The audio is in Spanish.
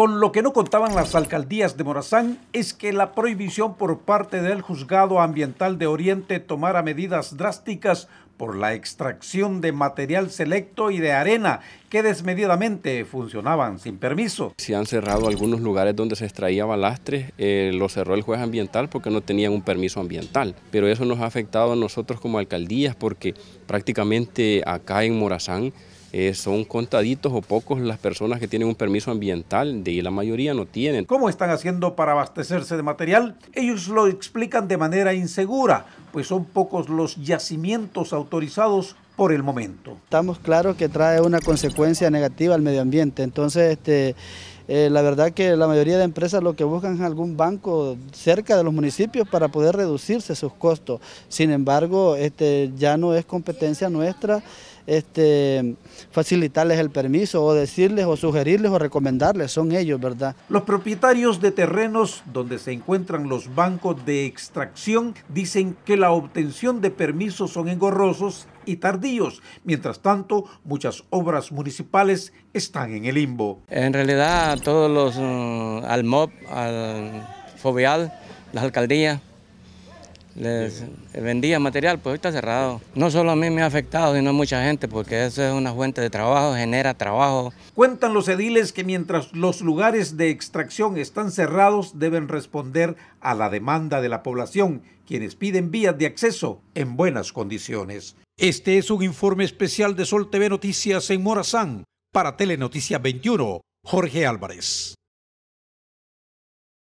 Con lo que no contaban las alcaldías de Morazán es que la prohibición por parte del juzgado ambiental de Oriente tomara medidas drásticas por la extracción de material selecto y de arena que desmedidamente funcionaban sin permiso. Se han cerrado algunos lugares donde se extraía balastres, eh, lo cerró el juez ambiental porque no tenían un permiso ambiental, pero eso nos ha afectado a nosotros como alcaldías porque prácticamente acá en Morazán eh, son contaditos o pocos las personas que tienen un permiso ambiental, de la mayoría no tienen. ¿Cómo están haciendo para abastecerse de material? Ellos lo explican de manera insegura, pues son pocos los yacimientos autorizados por el momento. Estamos claros que trae una consecuencia negativa al medio ambiente, entonces este, eh, la verdad que la mayoría de empresas lo que buscan es algún banco cerca de los municipios para poder reducirse sus costos. Sin embargo, este, ya no es competencia nuestra este, facilitarles el permiso o decirles o sugerirles o recomendarles, son ellos, ¿verdad? Los propietarios de terrenos donde se encuentran los bancos de extracción dicen que la obtención de permisos son engorrosos y tardíos. Mientras tanto, muchas obras municipales están en el limbo. En realidad, todos los, mm, al MOB, al FOBIAL, las alcaldías, les vendía material, pues hoy está cerrado. No solo a mí me ha afectado, sino a mucha gente, porque eso es una fuente de trabajo, genera trabajo. Cuentan los ediles que mientras los lugares de extracción están cerrados, deben responder a la demanda de la población, quienes piden vías de acceso en buenas condiciones. Este es un informe especial de Sol TV Noticias en Morazán. Para Telenoticia 21, Jorge Álvarez.